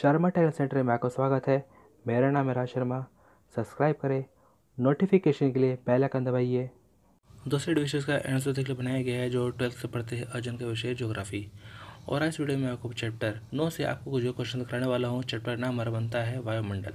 Sharma tackle centre में आपका स्वागत है मेरा नाम है राज शर्मा सब्सक्राइब करें नोटिफिकेशन के लिए पहला कन दबाइए दूसरे डिविशेज का आंसर देख बनाया गया है जो ट्वेल्थ से पढ़ते हैं अर्जुन का विषय ज्योग्राफी और आज वीडियो में आपको चैप्टर नौ से आपको जो क्वेश्चन कराने वाला हूँ चैप्टर नाम हमारा बनता है वायुमंडल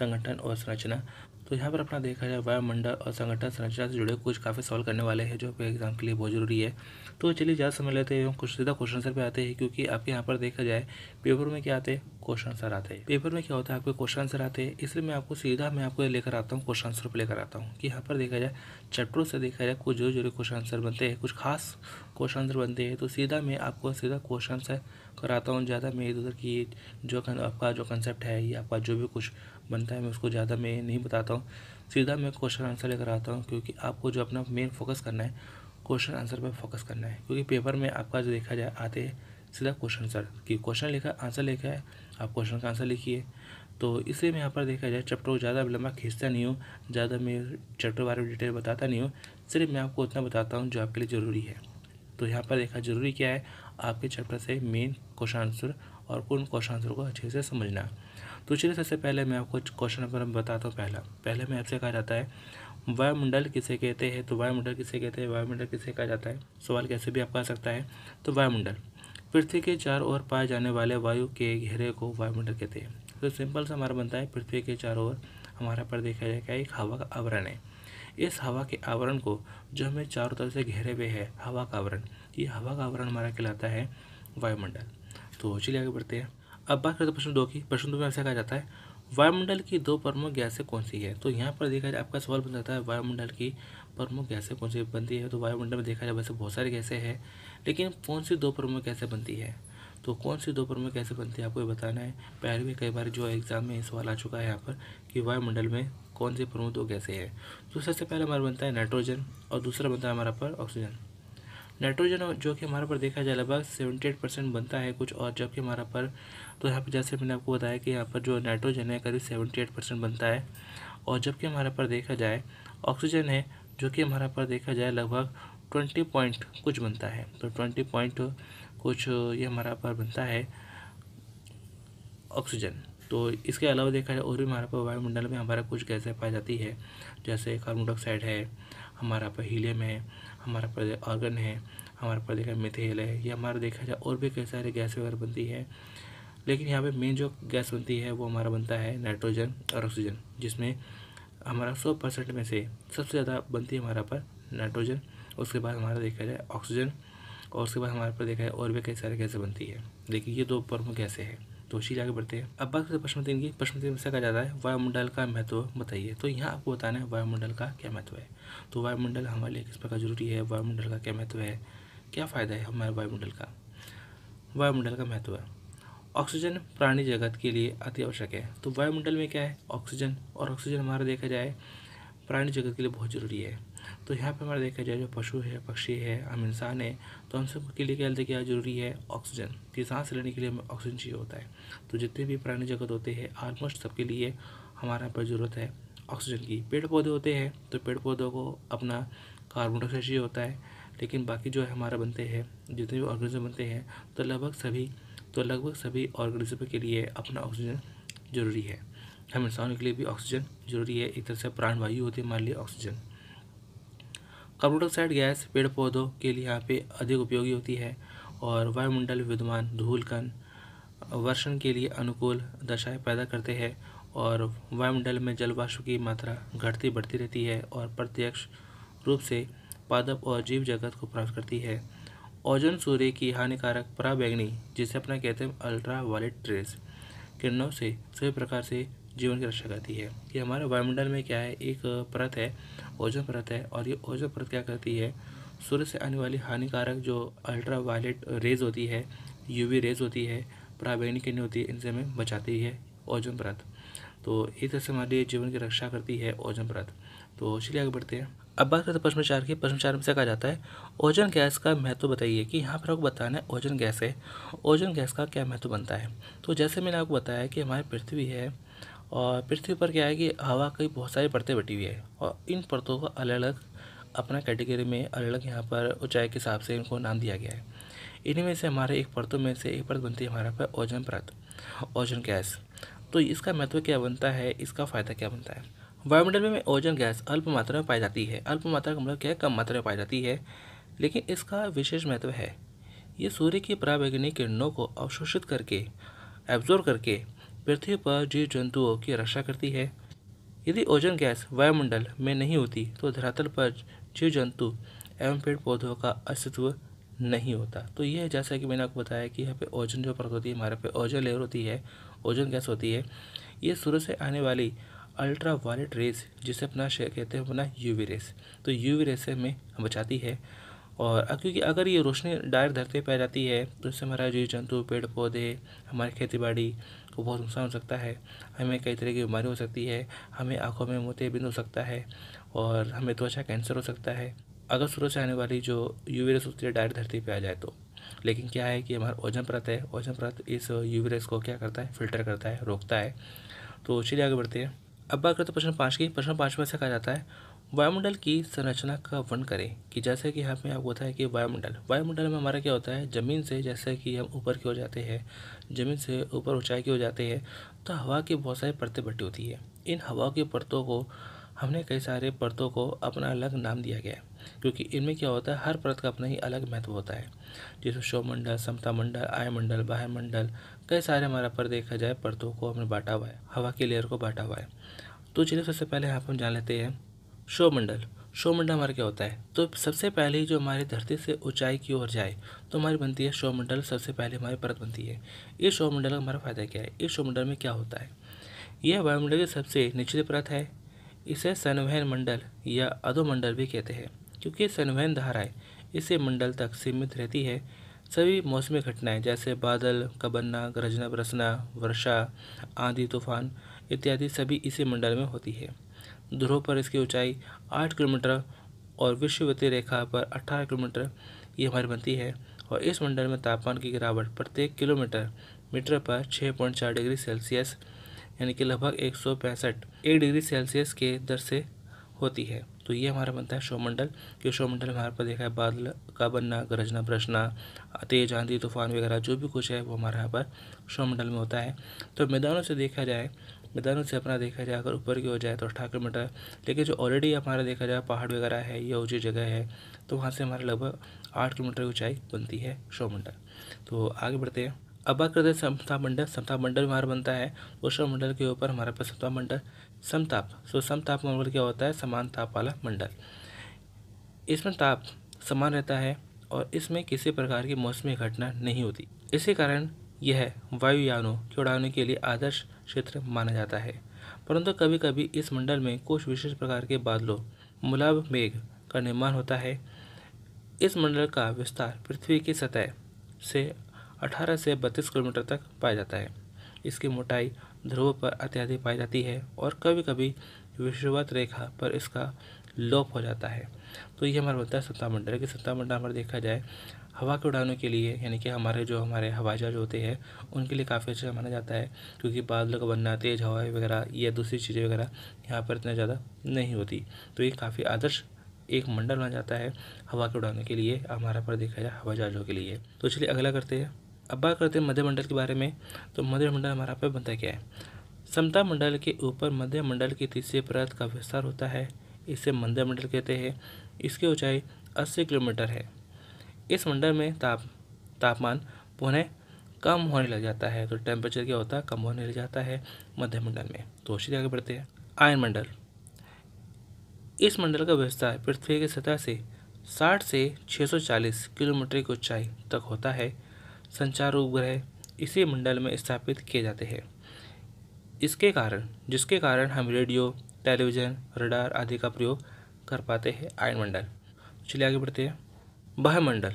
संगठन और संरचना तो यहाँ पर अपना देखा जाए वायुमंडल और संगठन संरचना से जुड़े कुछ काफ़ी सॉल्व करने वाले हैं जो आपके एग्जाम के लिए बहुत ज़रूरी है तो चलिए ज़्यादा समझ लेते हैं कुछ सीधा क्वेश्चन आंसर पे आते हैं क्योंकि आपके यहाँ पर देखा जाए पेपर में क्या आते हैं क्वेश्चन आंसर आते हैं पेपर में क्या होता है आपके क्वेश्चन आंसर आते हैं इसलिए मैं आपको सीधा मैं आपको लेकर आता हूँ क्वेश्चन आंसर पर लेकर आता हूँ कि यहाँ पर देखा जाए चैप्टरों से देखा जाए कुछ जरूरी क्वेश्चन आंसर बनते हैं कुछ खास क्वेश्चन आंसर बनते हैं तो सीधा मैं आपको सीधा क्वेश्चन आंसर कराता हूँ ज़्यादा मैं इधर उधर की जो आपका जो कंसेप्ट है या आपका जो भी कुछ बनता है मैं उसको ज़्यादा मैं नहीं बताता हूँ सीधा मैं क्वेश्चन आंसर लेकर आता हूँ क्योंकि आपको जो अपना मेन फोकस करना है क्वेश्चन आंसर पर फोकस करना है क्योंकि पेपर में आपका जो देखा जाए आते हैं सीधा क्वेश्चन आंसर कि क्वेश्चन लिखा आंसर लिखा है आप क्वेश्चन का आंसर लिखिए तो इसलिए मैं यहाँ पर देखा जाए चैप्टर को ज़्यादा लंबा खींचता नहीं हूँ ज़्यादा मैं चैप्टर बारे में डिटेल बताता नहीं हूँ सिर्फ मैं आपको उतना बताता हूँ जो आपके लिए ज़रूरी है तो यहाँ पर देखा जरूरी क्या है आपके चैप्टर से मेन क्वेश्चन आंसर और उन क्वेश्चन आंसर को अच्छे से समझना तो चलिए सबसे पहले मैं आपको क्वेश्चन नंबर बताता हूँ पहला पहले मैं आपसे कहा जाता है वायुमंडल किसे कहते हैं तो वायुमंडल किसे कहते हैं वायुमंडल किसे कहा जाता है सवाल कैसे भी आप कह सकता है तो वायुमंडल पृथ्वी के चार ओर पाए जाने वाले वायु के घेरे को वायुमंडल कहते हैं तो सिंपल सा हमारा बनता है पृथ्वी के चारों ओर हमारा पर देखा जाए क्या एक हवा का आवरण है इस हवा के आवरण को जो हमें चारों तरफ से घेरे हुए है हवा का आवरण ये हवा का आवरण हमारा कहलाता है वायुमंडल तो चलिए आगे बढ़ते हैं अब बात करते हैं प्रश्न दो की प्रश्न दो में ऐसा कहा जाता है वायुमंडल की दो प्रमुख गैसें कौन सी हैं तो यहाँ पर देखा जाए आपका सवाल बन जाता है वायुमंडल की प्रमुख गैसें कौन सी बनती है तो वायुमंडल में देखा जाए वैसे बहुत सारी गैसें हैं लेकिन कौन सी दो प्रमुख गैसें बनती है तो कौन सी दो प्रमुख कैसे बनते हैं आपको ये बताना है पहले भी कई बार जो एग्ज़ाम में सवाल आ चुका है यहाँ पर कि वायुमंडल में कौन से प्रमुख दो कैसे हैं तो सबसे पहले हमारा बनता है नाइट्रोजन और दूसरा बनता है हमारा पर ऑक्सीजन नाइट्रोजन जो कि हमारे पर देखा जाए लगभग सेवेंटी एट परसेंट बनता है कुछ और जबकि हमारा पर तो यहाँ पर जैसे मैंने आपको बताया कि यहाँ पर जो नाइट्रोजन है करीब सेवेंटी एट परसेंट बनता है और जबकि हमारे पर देखा जाए ऑक्सीजन है जो कि हमारा पर देखा जाए लगभग ट्वेंटी पॉइंट कुछ बनता है तो ट्वेंटी पॉइंट कुछ ये हमारा पर बनता है ऑक्सीजन तो इसके अलावा देखा जाए और भी हमारे पर वायुमंडल में हमारा कुछ गैसें पाई जाती है जैसे कार्बन डाइऑक्साइड है हमारा पर हीलियम है हमारा पर ऑर्गन है हमारे पर देखा मिथेल है या हमारा देखा जाए और भी कई सारे गैस वगैरह बनती है लेकिन यहाँ पे मेन जो गैस बनती है वो हमारा बनता है नाइट्रोजन और ऑक्सीजन जिसमें हमारा सौ परसेंट में से सबसे ज़्यादा बनती है हमारा पर नाइट्रोजन उसके बाद हमारा देखा जाए ऑक्सीजन और उसके बाद हमारे पर देखा है और भी कई सारे गैसें बनती है देखिए ये दो प्रमुख गैसें हैं तो उसी जाके बढ़ते हैं अब बात करते हैं प्रश्न तीन की प्रश्न तीन में कहा जाता है वायुमंडल का महत्व बताइए तो यहाँ आपको बताना है वायुमंडल का क्या महत्व है तो वायुमंडल हमारे लिए किस प्रकार जरूरी है वायुमंडल का क्या महत्व है क्या फ़ायदा है हमारे वायुमंडल का वायुमंडल का महत्व है ऑक्सीजन प्राणी जगत के लिए अति आवश्यक है तो वायुमंडल में क्या है ऑक्सीजन और ऑक्सीजन हमारा देखा जाए प्राणी जगत के लिए बहुत ज़रूरी है तो यहाँ पे हमारा देखा जाए जो पशु है पक्षी है हम इंसान है तो हम सबके के लिए क्या क्या जरूरी है ऑक्सीजन कि सांस लेने के लिए हमें ऑक्सीजन चाहिए होता है तो जितने भी प्राणी जगत होते हैं ऑलमोस्ट सबके लिए हमारा यहाँ पर ज़रूरत है ऑक्सीजन की पेड़ पौधे होते हैं तो पेड़ पौधों को अपना कार्बन डाइऑक्साइड चाहिए होता है लेकिन बाकी जो है हमारा बनते हैं जितने भी ऑर्गेनिज्म बनते हैं तो लगभग सभी तो लगभग सभी ऑर्गेनिज्म के लिए अपना ऑक्सीजन ज़रूरी है हम इंसानों के लिए भी ऑक्सीजन जरूरी है एक तरह से प्राणवायु होती है हमारे लिए ऑक्सीजन कार्बन डाइऑक्साइड गैस पेड़ पौधों के लिए यहाँ पे अधिक उपयोगी होती है और वायुमंडल विद्यमान धूल कण वर्षण के लिए अनुकूल दशाएं पैदा करते हैं और वायुमंडल में जलवाष्प की मात्रा घटती बढ़ती रहती है और प्रत्यक्ष रूप से पादप और जीव जगत को प्राप्त करती है ओजोन सूर्य की हानिकारक पराबैंगनी जिसे अपना कहते हैं अल्ट्रा वायलेट ट्रेस किरणों से सभी प्रकार से जीवन की रक्षा करती है ये हमारे वायुमंडल में क्या है एक परत है ओजन परत है और ये ओजन परत क्या करती है सूर्य से आने वाली हानिकारक जो अल्ट्रा वायलेट रेज होती है यूवी रेज होती है प्राबेणी किरणें होती है इनसे हमें बचाती है ओजन परत तो एक तरह से हमारे जीवन की रक्षा करती है ओजन परत तो चलिए आगे बढ़ते हैं अब बात करते हैं पश्चिमचार की पश्चिमचार में से कहा जाता है ओजन गैस का महत्व बताइए कि यहाँ पर आपको बताना है ओजन गैस है ओजन गैस का क्या महत्व बनता है तो जैसे मैंने आपको बताया कि हमारी पृथ्वी है और पृथ्वी पर क्या है कि हवा की बहुत सारी परतें बटी हुई है और इन परतों का अलग अलग अपना कैटेगरी में अलग अलग यहाँ पर ऊंचाई के हिसाब से इनको नाम दिया गया है इनमें से हमारे एक परतों में से एक परत बनती है हमारे पर ओजन परत ओजन गैस तो इसका महत्व क्या बनता है इसका फ़ायदा क्या बनता है वायुमंडल में ओजन गैस अल्प मात्रा में पाई जाती है अल्प मात्रा का मतलब क्या है कम मात्रा में पाई जाती है लेकिन इसका विशेष महत्व है ये सूर्य की प्रावैज्ञानिक किरणों को अवशोषित करके एब्जॉर्व करके पृथ्वी पर जीव जंतुओं की रक्षा करती है यदि ओजन गैस वायुमंडल में नहीं होती तो धरातल पर जीव जंतु एवं पेड़ पौधों का अस्तित्व नहीं होता तो यह जैसा कि मैंने आपको बताया कि यहाँ पे ओजन जो परत होती है हमारे पे ओजन लेयर होती है ओजन गैस होती है ये सूर्य से आने वाली अल्ट्रा वायलेट रेस जिसे अपना कहते हैं अपना यूवी रेस तो यूवी रेस से हमें बचाती है और क्योंकि अगर ये रोशनी डायरेक्ट धरती पर आ जाती है तो इससे हमारा जीव जंतु पेड़ पौधे हमारी खेती बाड़ी को बहुत नुकसान हो सकता है हमें कई तरह की बीमारी हो सकती है हमें आँखों में मोतियाबिंद हो सकता है और हमें त्वचा कैंसर हो सकता है अगर सूरज से आने वाली जो यूवी रेस होती है डायरेक्ट धरती पर आ जाए तो लेकिन क्या है कि हमारा ओजन परत है ओजन परत इस यूवी रेस को क्या करता है फिल्टर करता है रोकता है तो चलिए आगे बढ़ते हैं अब बात करते हैं प्रश्न पाँच की प्रश्न पाँच में ऐसा कहा जाता है वायुमंडल की संरचना का वर्णन करें कि जैसे कि यहाँ पे आपको बताया कि वायुमंडल वायुमंडल में हमारा क्या होता है ज़मीन से जैसे कि हम ऊपर की हो जाते हैं ज़मीन से ऊपर ऊंचाई की हो जाते हैं तो हवा की बहुत सारी परतें बटी होती है इन हवा की परतों को हमने कई सारे परतों को अपना अलग नाम दिया गया है क्योंकि इनमें क्या होता है हर परत का अपना ही अलग महत्व होता है जैसे शोमंडल समता मंडल आयमंडल बाह्यमंडल कई सारे हमारा पर देखा जाए परतों को हमने बांटा हुआ है हवा की लेयर को बांटा हुआ है तो चलिए सबसे पहले यहाँ पर हम जान लेते हैं शोमंडल शोमंडल हमारा क्या होता है तो सबसे पहले जो हमारी धरती से ऊंचाई की ओर जाए तो हमारी बनती है शोमंडल सबसे पहले हमारी परत बनती है इस शोमंडल का हमारा फ़ायदा क्या है इस शोमंडल में क्या होता है यह वायुमंडल की सबसे निचली परत है इसे सनवहन मंडल या अधोमंडल भी कहते हैं क्योंकि सनवहन धाराएँ इसे मंडल तक सीमित रहती है सभी मौसमी घटनाएं जैसे बादल का बनना गरजना बरसना वर्षा आंधी तूफान इत्यादि सभी इसी मंडल में होती है ध्रुव पर इसकी ऊंचाई आठ किलोमीटर और विश्ववती रेखा पर अट्ठारह किलोमीटर ये हमारी बनती है और इस मंडल में तापमान की गिरावट प्रत्येक किलोमीटर मीटर पर छः पॉइंट चार डिग्री सेल्सियस यानी कि लगभग एक सौ पैंसठ एक डिग्री सेल्सियस के दर से होती है तो ये हमारा बनता है शोमंडल कि शोमंडल हमारे पर देखा है बादल का बनना गरजना ब्रशना तेज आंधी तूफान वगैरह जो भी कुछ है वो हमारे यहाँ पर शोमंडल में होता है तो मैदानों से देखा जाए मैदानों से अपना देखा जाए अगर ऊपर की हो जाए तो अठाकर मीटर लेकिन जो ऑलरेडी हमारा देखा जाए पहाड़ वगैरह है या ऊँची जगह है तो वहाँ से हमारा लगभग आठ किलोमीटर की ऊँचाई बनती है शव मंडल तो आगे बढ़ते हैं अब बात करते हैं समता मंडल समताप मंडल हमारा बनता है शव मंडल के ऊपर हमारे पास समताप मंडल समताप सो तो समताप मंडल मतलब क्या होता है समान ताप वाला मंडल इसमें ताप समान रहता है और इसमें किसी प्रकार की मौसमी घटना नहीं होती इसी कारण यह वायुयानों के उड़ाने के लिए आदर्श क्षेत्र माना जाता है परंतु कभी कभी इस मंडल में कुछ विशेष प्रकार के बादलों मुलाब मेघ का निर्माण होता है इस मंडल का विस्तार पृथ्वी की सतह से 18 से 32 किलोमीटर तक पाया जाता है इसकी मोटाई ध्रुव पर अत्यधिक पाई जाती है और कभी कभी विषुवत रेखा पर इसका लोप हो जाता है तो ये हमारा बनता है सत्तामंडल की सत्तामंडल हमारा देखा जाए हवा के उड़ानों के लिए यानी कि हमारे जो हमारे हवाई जहाज होते हैं उनके लिए काफ़ी अच्छा माना जाता है क्योंकि बादलों का बनना तेज़ हवाएं वगैरह या दूसरी चीज़ें वगैरह यहाँ पर इतना ज़्यादा नहीं होती तो ये काफ़ी आदर्श एक मंडल माना जाता है हवा के उड़ाने के लिए हमारा पर देखा जाए हवाई जहाज़ों के लिए तो चलिए अगला करते हैं अब बात करते हैं मध्यमंडल के बारे में तो मध्य मंडल हमारा पर बनता क्या है समता मंडल के ऊपर मध्य मंडल की तीसरे परत का विस्तार होता है इसे मध्यमंडल मंडल कहते हैं इसकी ऊंचाई 80 किलोमीटर है इस मंडल में ताप तापमान पुनः कम होने लग जाता है तो टेम्परेचर क्या होता है कम होने लग जाता है मध्य मंडल में तो उसी आगे बढ़ते हैं आयन मंडल इस मंडल का विस्तार पृथ्वी की सतह से 60 से 640 किलोमीटर की ऊंचाई तक होता है संचार उपग्रह इसी मंडल में स्थापित किए जाते हैं इसके कारण जिसके कारण हम रेडियो टेलीविज़न रडार आदि का प्रयोग कर पाते हैं आयन मंडल चलिए आगे बढ़ते हैं वायुमंडल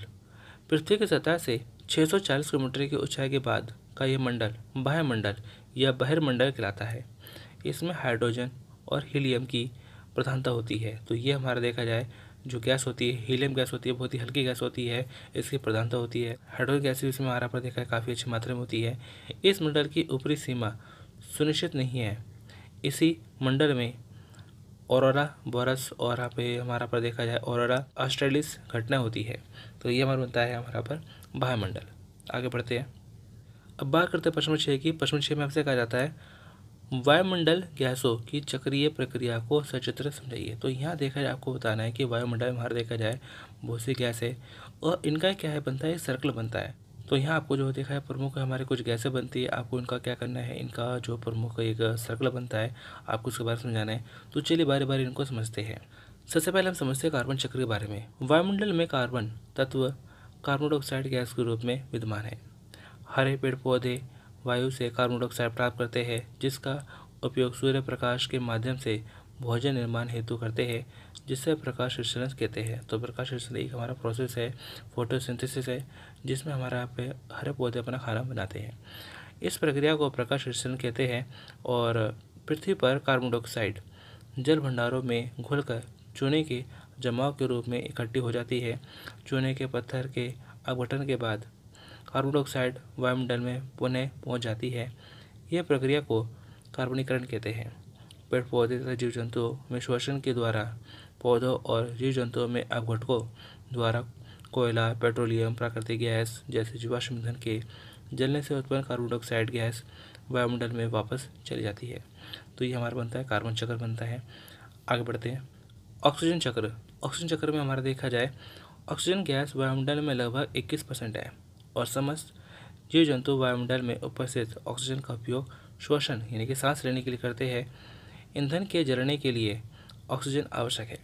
पृथ्वी की सतह से 640 किलोमीटर की ऊंचाई के बाद का यह मंडल वायुमंडल या बहिर्मंडल कहलाता है इसमें हाइड्रोजन और हीलियम की प्रधानता होती है तो ये हमारा देखा जाए जो गैस होती है हीलियम गैस होती है बहुत ही हल्की गैस होती है इसकी प्रधानता होती है हाइड्रोजन गैस भी इसमें हमारा पर देखा है काफ़ी अच्छी मात्रा में होती है इस मंडल की ऊपरी सीमा सुनिश्चित नहीं है इसी मंडल में औररा बोरस और यहाँ पे हमारा पर देखा जाए औररा ऑस्ट्रेलिस घटना होती है तो ये हमारा बनता है हमारा पर वायुमंडल आगे बढ़ते हैं अब बात करते हैं पश्चिम छः की पश्चिम छः में आपसे कहा जाता है वायुमंडल गैसों की चक्रीय प्रक्रिया को सचित्र समझाइए तो यहाँ देखा जाए आपको बताना है कि वायुमंडल में हमारा देखा जाए बहुत सी गैस है और इनका क्या है बनता है सर्कल बनता है तो यहाँ आपको जो देखा है प्रमुख हमारे कुछ गैसें बनती है आपको इनका क्या करना है इनका जो प्रमुख एक सर्कल बनता है आपको उसके बारे में समझाना है तो चलिए बारे बारे इनको समझते हैं सबसे पहले हम समझते हैं कार्बन चक्र के बारे में वायुमंडल में कार्बन तत्व कार्बन डाइऑक्साइड गैस के रूप में विद्यमान है हरे पेड़ पौधे वायु से कार्बन डाइऑक्साइड प्राप्त करते हैं जिसका उपयोग सूर्य प्रकाश के माध्यम से भोजन निर्माण हेतु करते हैं जिससे प्रकाश विश्लेषण कहते हैं तो प्रकाश विश्लेषण एक हमारा प्रोसेस है फोटोसिंथेसिस है जिसमें हमारा यहाँ पे हरे पौधे अपना खाना बनाते हैं इस प्रक्रिया को प्रकाश विश्लेषण कहते हैं और पृथ्वी पर कार्बन डाइऑक्साइड जल भंडारों में घुलकर चूने के जमाव के रूप में इकट्ठी हो जाती है चूने के पत्थर के अपघटन के बाद कार्बन डाइऑक्साइड वायुमंडल में पुनः पहुँच जाती है यह प्रक्रिया को कार्बनीकरण कहते हैं पेड़ पौधे तथा जीव जंतुओं में श्वसन के द्वारा पौधों और जीव जंतुओं में अवघटकों द्वारा कोयला पेट्रोलियम प्राकृतिक गैस जैसे जीवाश्म ईंधन के जलने से उत्पन्न कार्बन डाइऑक्साइड गैस वायुमंडल में वापस चली जाती है तो ये हमारा बनता है कार्बन चक्र बनता है आगे बढ़ते हैं ऑक्सीजन चक्र ऑक्सीजन चक्र में हमारा देखा जाए ऑक्सीजन गैस वायुमंडल में लगभग इक्कीस परसेंट है और समस्त जीव जंतु वायुमंडल में उपस्थित ऑक्सीजन का उपयोग श्वसन यानी कि सांस लेने के लिए करते हैं ईंधन के जलने के लिए ऑक्सीजन आवश्यक है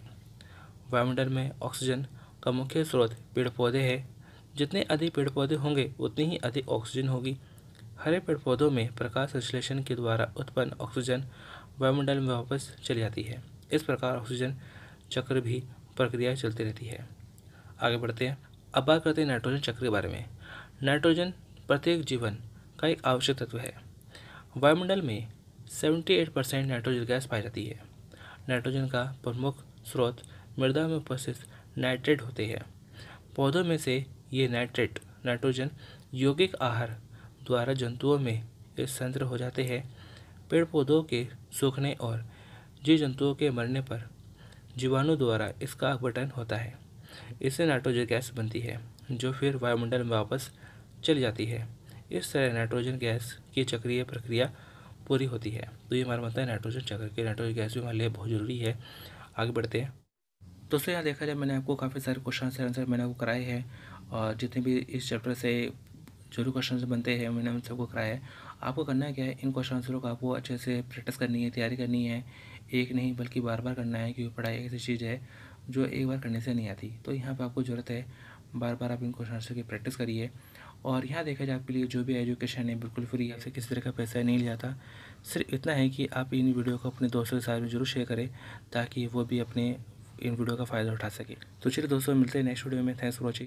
वायुमंडल में ऑक्सीजन का मुख्य स्रोत पेड़ पौधे हैं जितने अधिक पेड़ पौधे होंगे उतनी ही अधिक ऑक्सीजन होगी हरे पेड़ पौधों में प्रकाश संश्लेषण के द्वारा उत्पन्न ऑक्सीजन वायुमंडल में वापस चली जाती है इस प्रकार ऑक्सीजन चक्र भी प्रक्रिया चलती रहती है आगे बढ़ते हैं अब बात करते हैं नाइट्रोजन चक्र के बारे में नाइट्रोजन प्रत्येक जीवन का एक आवश्यक तत्व है वायुमंडल में seventy eight percent nitrogen gas पाई जाती है नाइट्रोजन का प्रमुख स्रोत मृदा में उपस्थित नाइट्रेट होते हैं पौधों में से ये नाइट्रेट नाइट्रोजन यौगिक आहार द्वारा जंतुओं में संतर हो जाते हैं पेड़ पौधों के सूखने और जीव जंतुओं के मरने पर जीवाणु द्वारा इसका अपटन होता है इससे नाइट्रोजन गैस बनती है जो फिर वायुमंडल में वापस चली जाती है इस तरह नाइट्रोजन गैस की चक्रीय प्रक्रिया पूरी होती है तो ये हमारा मतलब है नाइट्रोजन चक्र के नाइट्रोजन गैस भी हमारे लिए बहुत ज़रूरी है आगे बढ़ते हैं दोस्तों यहाँ देखा जाए मैंने आपको काफ़ी सारे क्वेश्चन से आंसर मैंने आपको कराए हैं और जितने भी इस चैप्टर से जो भी क्वेश्चन बनते हैं मैंने उन सबको कराया है आपको करना क्या है इन क्वेश्चन आंसरों को आपको अच्छे से प्रैक्टिस करनी है तैयारी करनी है एक नहीं बल्कि बार बार करना है क्योंकि पढ़ाई ऐसी चीज़ है जो एक बार करने से नहीं आती तो यहाँ पर आपको ज़रूरत है बार बार आप इन क्वेश्चन आंसर की प्रैक्टिस करिए और यहाँ देखा जाए आपके लिए जो भी एजुकेशन है बिल्कुल फ्री आपसे किसी तरह का पैसा नहीं लिया था सिर्फ इतना है कि आप इन वीडियो को अपने दोस्तों के साथ में जरूर शेयर करें ताकि वो भी अपने इन वीडियो का फ़ायदा उठा सके तो चलिए दोस्तों मिलते हैं नेक्स्ट वीडियो में थैंक्स फॉर वॉचिंग